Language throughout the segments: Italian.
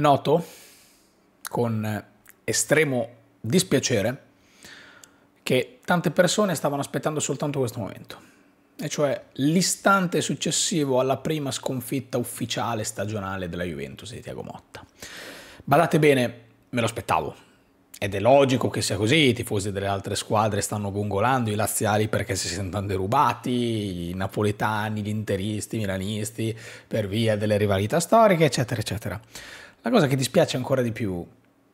Noto con estremo dispiacere che tante persone stavano aspettando soltanto questo momento, e cioè l'istante successivo alla prima sconfitta ufficiale stagionale della Juventus di Tiago Motta. Badate bene, me lo aspettavo. Ed è logico che sia così, i tifosi delle altre squadre stanno gongolando, i laziali perché si sentono derubati, i napoletani, gli interisti, i milanisti, per via delle rivalità storiche, eccetera, eccetera. La cosa che dispiace ancora di più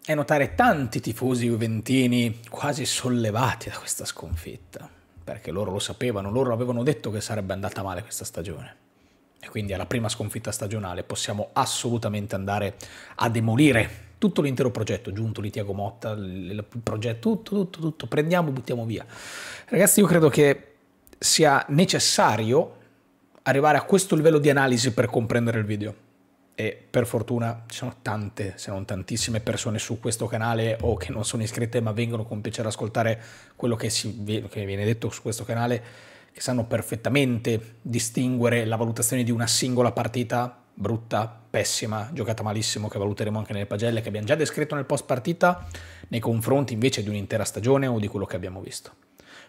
è notare tanti tifosi juventini quasi sollevati da questa sconfitta, perché loro lo sapevano, loro avevano detto che sarebbe andata male questa stagione. E quindi alla prima sconfitta stagionale possiamo assolutamente andare a demolire tutto l'intero progetto, giunto lì Tiago Motta, il progetto, tutto, tutto, tutto, prendiamo, buttiamo via. Ragazzi, io credo che sia necessario arrivare a questo livello di analisi per comprendere il video e per fortuna ci sono tante, se non tantissime persone su questo canale o che non sono iscritte ma vengono con piacere ad ascoltare quello che, si, che viene detto su questo canale, che sanno perfettamente distinguere la valutazione di una singola partita brutta, pessima, giocata malissimo, che valuteremo anche nelle pagelle che abbiamo già descritto nel post partita, nei confronti invece di un'intera stagione o di quello che abbiamo visto.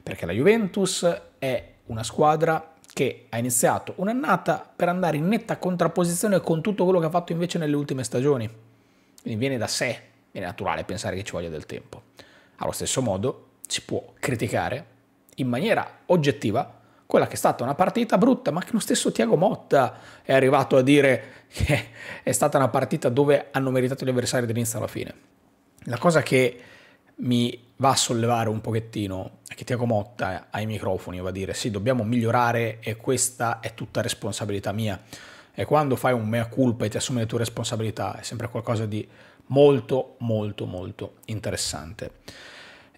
Perché la Juventus è una squadra che ha iniziato un'annata per andare in netta contrapposizione con tutto quello che ha fatto invece nelle ultime stagioni. Quindi viene da sé, è naturale pensare che ci voglia del tempo. Allo stesso modo si può criticare in maniera oggettiva quella che è stata una partita brutta, ma che lo stesso Tiago Motta è arrivato a dire che è stata una partita dove hanno meritato gli avversari dall'inizio alla fine. La cosa che mi va a sollevare un pochettino che Tiago Motta ai microfoni va a dire sì dobbiamo migliorare e questa è tutta responsabilità mia e quando fai un mea culpa e ti assumi le tue responsabilità è sempre qualcosa di molto molto molto interessante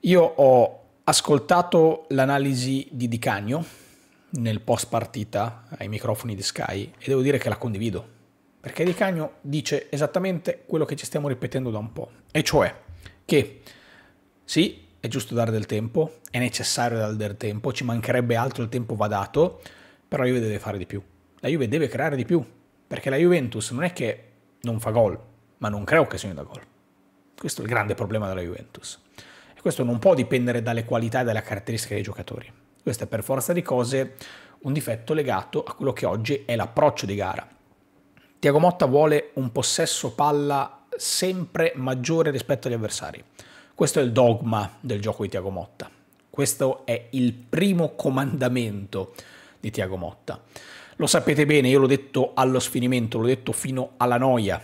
io ho ascoltato l'analisi di Di Cagno nel post partita ai microfoni di Sky e devo dire che la condivido perché Di Cagno dice esattamente quello che ci stiamo ripetendo da un po' e cioè che sì, è giusto dare del tempo, è necessario dare del tempo, ci mancherebbe altro, il tempo va dato, però la Juve deve fare di più. La Juve deve creare di più, perché la Juventus non è che non fa gol, ma non crea occasioni da gol. Questo è il grande problema della Juventus. E questo non può dipendere dalle qualità e dalle caratteristiche dei giocatori. Questo è per forza di cose un difetto legato a quello che oggi è l'approccio di gara. Tiago Motta vuole un possesso palla sempre maggiore rispetto agli avversari. Questo è il dogma del gioco di Tiago Motta. Questo è il primo comandamento di Tiago Motta. Lo sapete bene, io l'ho detto allo sfinimento, l'ho detto fino alla noia.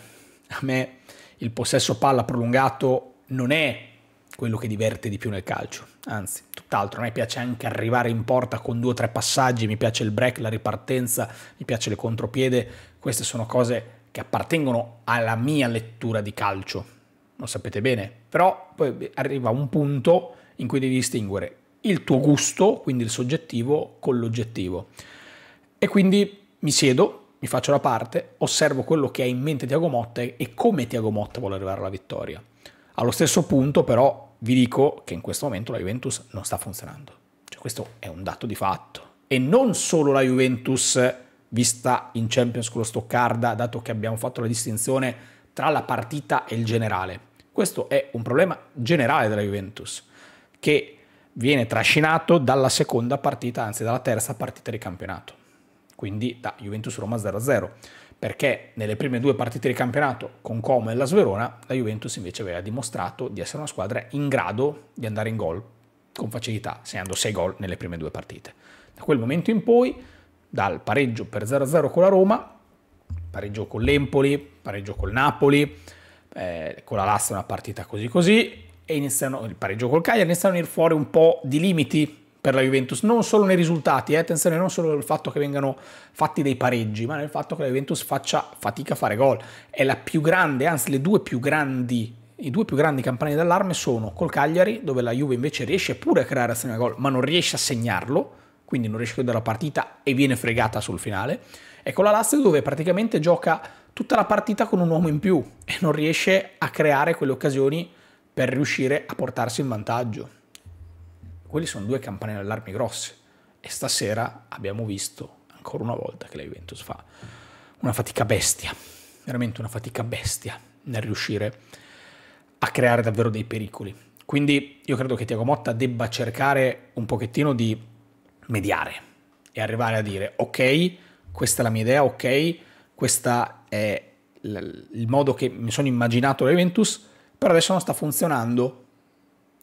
A me il possesso palla prolungato non è quello che diverte di più nel calcio. Anzi, tutt'altro, a me piace anche arrivare in porta con due o tre passaggi, mi piace il break, la ripartenza, mi piace le contropiede, queste sono cose che appartengono alla mia lettura di calcio, lo sapete bene, però poi arriva un punto in cui devi distinguere il tuo gusto, quindi il soggettivo, con l'oggettivo. E quindi mi siedo, mi faccio la parte, osservo quello che ha in mente Tiago Motta e come Tiago Motta vuole arrivare alla vittoria. Allo stesso punto però vi dico che in questo momento la Juventus non sta funzionando. Cioè, questo è un dato di fatto. E non solo la Juventus vista in Champions con lo Stoccarda, dato che abbiamo fatto la distinzione tra la partita e il generale. Questo è un problema generale della Juventus, che viene trascinato dalla seconda partita, anzi dalla terza partita di campionato, quindi da Juventus-Roma 0-0, perché nelle prime due partite di campionato con Como e la Sverona, la Juventus invece aveva dimostrato di essere una squadra in grado di andare in gol con facilità, segnando 6 gol nelle prime due partite. Da quel momento in poi, dal pareggio per 0-0 con la Roma, pareggio con l'Empoli, pareggio col Napoli, eh, con la Lassa una partita così così, e iniziano il pareggio col Cagliari, iniziano a venire fuori un po' di limiti per la Juventus, non solo nei risultati, eh, attenzione, non solo nel fatto che vengano fatti dei pareggi, ma nel fatto che la Juventus faccia fatica a fare gol. È la più grande, anzi le due più grandi, i due più grandi campane d'allarme sono col Cagliari, dove la Juve invece riesce pure a creare azione a gol, ma non riesce a segnarlo, quindi non riesce a chiudere la partita e viene fregata sul finale. E con la Lazio dove praticamente gioca tutta la partita con un uomo in più e non riesce a creare quelle occasioni per riuscire a portarsi in vantaggio. Quelli sono due campane d'allarme grosse e stasera abbiamo visto ancora una volta che la Juventus fa una fatica bestia, veramente una fatica bestia nel riuscire a creare davvero dei pericoli. Quindi io credo che Tiago Motta debba cercare un pochettino di mediare e arrivare a dire ok, questa è la mia idea, ok, questo è il modo che mi sono immaginato la Juventus, però adesso non sta funzionando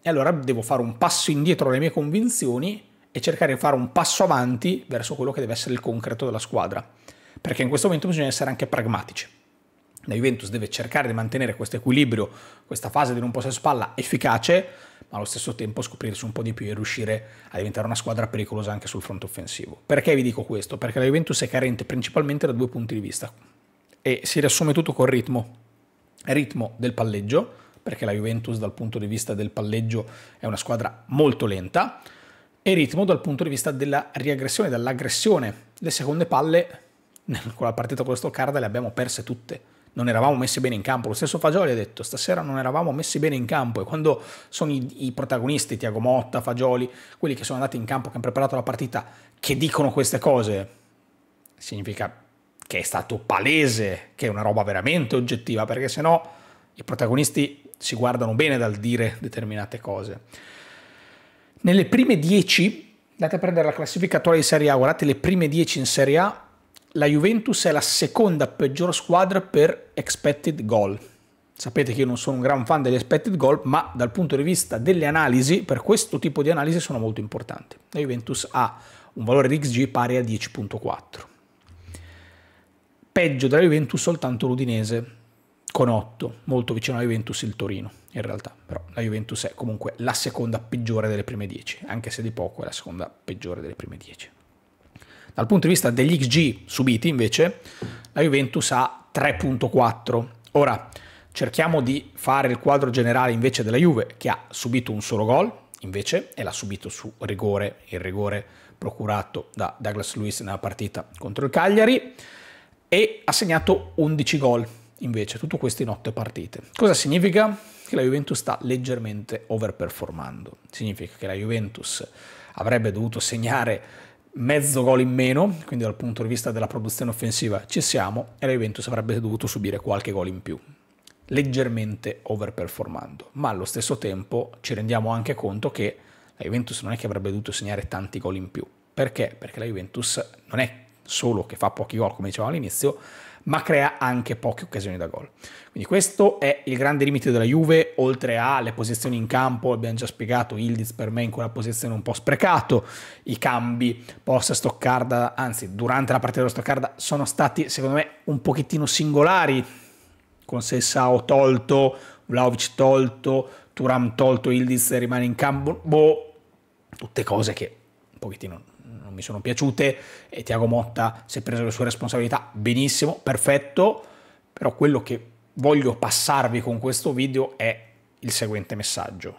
e allora devo fare un passo indietro alle mie convinzioni e cercare di fare un passo avanti verso quello che deve essere il concreto della squadra, perché in questo momento bisogna essere anche pragmatici. La Juventus deve cercare di mantenere questo equilibrio, questa fase di non possesso palla efficace, ma allo stesso tempo scoprirsi un po' di più e riuscire a diventare una squadra pericolosa anche sul fronte offensivo. Perché vi dico questo? Perché la Juventus è carente principalmente da due punti di vista e si riassume tutto col ritmo. Ritmo del palleggio, perché la Juventus dal punto di vista del palleggio è una squadra molto lenta, e ritmo dal punto di vista della riaggressione, dall'aggressione. Le seconde palle con la partita con lo Stoccarda le abbiamo perse tutte non eravamo messi bene in campo. Lo stesso Fagioli ha detto stasera non eravamo messi bene in campo e quando sono i, i, protagonisti, Tiago Motta, Fagioli, quelli che sono andati in campo, che hanno preparato la partita, che dicono queste cose, significa che è stato palese, che è una roba veramente oggettiva, perché sennò i protagonisti si guardano bene dal dire determinate cose. Nelle prime 10, andate a prendere la classifica attuale di Serie A, guardate le prime 10 in Serie A, la Juventus è la seconda peggior squadra per expected goal. Sapete che io non sono un gran fan degli expected goal, ma dal punto di vista delle analisi, per questo tipo di analisi sono molto importanti. La Juventus ha un valore di XG pari a 10.4. Peggio della Juventus soltanto l'Udinese con 8, molto vicino alla Juventus il Torino in realtà, però la Juventus è comunque la seconda peggiore delle prime 10, anche se di poco è la seconda peggiore delle prime 10. Dal punto di vista degli XG subiti, invece, la Juventus ha 3.4. Ora, cerchiamo di fare il quadro generale invece della Juve, che ha subito un solo gol, invece, e l'ha subito su rigore, il rigore procurato da Douglas Lewis nella partita contro il Cagliari, e ha segnato 11 gol, invece, tutto questo in 8 partite. Cosa significa? Che la Juventus sta leggermente overperformando. Significa che la Juventus avrebbe dovuto segnare mezzo gol in meno, quindi dal punto di vista della produzione offensiva ci siamo e la Juventus avrebbe dovuto subire qualche gol in più, leggermente overperformando, ma allo stesso tempo ci rendiamo anche conto che la Juventus non è che avrebbe dovuto segnare tanti gol in più, perché? Perché la Juventus non è solo che fa pochi gol, come dicevamo all'inizio, ma crea anche poche occasioni da gol. Quindi questo è il grande limite della Juve, oltre alle posizioni in campo, abbiamo già spiegato, Ildiz per me in quella posizione un po' sprecato, i cambi post Stoccarda, anzi durante la partita dello Stoccarda, sono stati secondo me un pochettino singolari, con Sessao tolto, Vlaovic tolto, Turam tolto, Ildiz rimane in campo, boh, tutte cose che un pochettino non mi sono piaciute e Tiago Motta si è preso le sue responsabilità benissimo, perfetto, però quello che voglio passarvi con questo video è il seguente messaggio.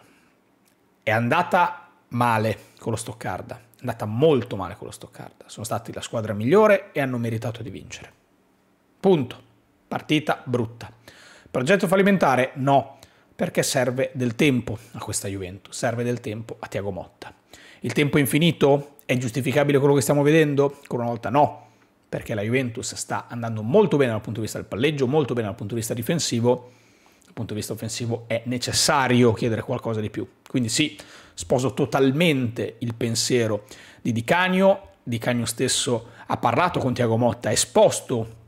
È andata male con lo Stoccarda, è andata molto male con lo Stoccarda, sono stati la squadra migliore e hanno meritato di vincere. Punto. Partita brutta. Progetto fallimentare? No, perché serve del tempo a questa Juventus, serve del tempo a Tiago Motta. Il tempo infinito? È giustificabile quello che stiamo vedendo? Ancora una volta no, perché la Juventus sta andando molto bene dal punto di vista del palleggio, molto bene dal punto di vista difensivo, dal punto di vista offensivo è necessario chiedere qualcosa di più. Quindi sì, sposo totalmente il pensiero di Di Canio, Di Canio stesso ha parlato con Tiago Motta, ha esposto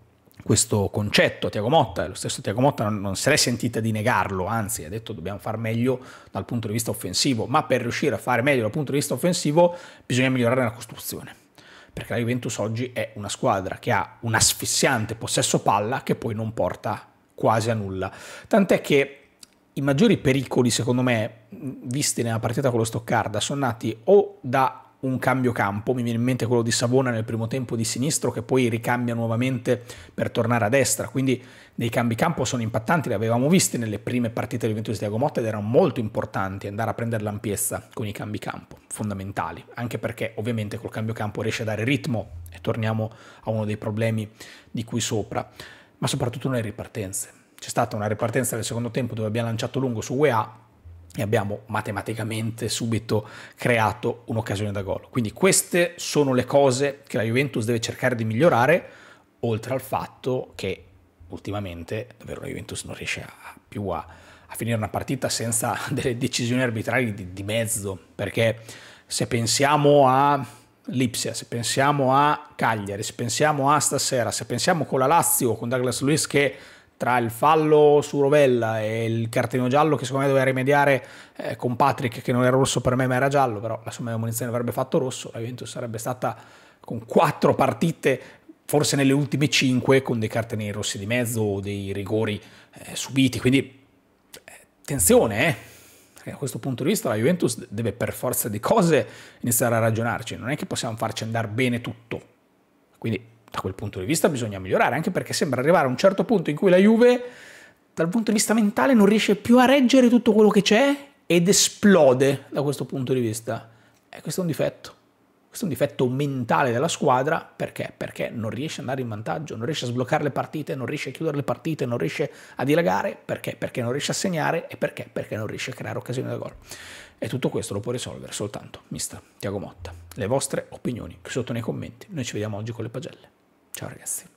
questo concetto. Tiago Motta, lo stesso Tiago Motta non, non se l'è sentita di negarlo, anzi ha detto dobbiamo far meglio dal punto di vista offensivo, ma per riuscire a fare meglio dal punto di vista offensivo bisogna migliorare la costruzione. Perché la Juventus oggi è una squadra che ha un asfissiante possesso palla che poi non porta quasi a nulla. Tant'è che i maggiori pericoli, secondo me, visti nella partita con lo Stoccarda, sono nati o da un cambio campo, mi viene in mente quello di Savona nel primo tempo di sinistro che poi ricambia nuovamente per tornare a destra, quindi dei cambi campo sono impattanti, li avevamo visti nelle prime partite dell'Eventus di Tiago Motta ed erano molto importanti andare a prendere l'ampiezza con i cambi campo, fondamentali, anche perché ovviamente col cambio campo riesce a dare ritmo e torniamo a uno dei problemi di qui sopra, ma soprattutto nelle ripartenze. C'è stata una ripartenza nel secondo tempo dove abbiamo lanciato lungo su UEA e abbiamo matematicamente subito creato un'occasione da gol. Quindi queste sono le cose che la Juventus deve cercare di migliorare, oltre al fatto che ultimamente davvero la Juventus non riesce a, più a, a, finire una partita senza delle decisioni arbitrarie di, di mezzo, perché se pensiamo a Lipsia, se pensiamo a Cagliari, se pensiamo a stasera, se pensiamo con la Lazio, con Douglas Luiz che tra il fallo su Rovella e il cartellino giallo che secondo me doveva rimediare eh, con Patrick che non era rosso per me ma era giallo però la somma di munizione avrebbe fatto rosso la Juventus sarebbe stata con quattro partite forse nelle ultime cinque con dei cartellini rossi di mezzo o dei rigori eh, subiti quindi attenzione eh, eh. a questo punto di vista la Juventus deve per forza di cose iniziare a ragionarci, non è che possiamo farci andare bene tutto. Quindi da quel punto di vista bisogna migliorare, anche perché sembra arrivare a un certo punto in cui la Juve, dal punto di vista mentale, non riesce più a reggere tutto quello che c'è ed esplode da questo punto di vista. E questo è un difetto. Questo è un difetto mentale della squadra perché? Perché non riesce ad andare in vantaggio, non riesce a sbloccare le partite, non riesce a chiudere le partite, non riesce a dilagare perché? Perché non riesce a segnare e perché? Perché non riesce a creare occasioni da gol. E tutto questo lo può risolvere soltanto mister Tiago Motta. Le vostre opinioni qui sotto nei commenti. Noi ci vediamo oggi con le pagelle. Ciao ragazzi.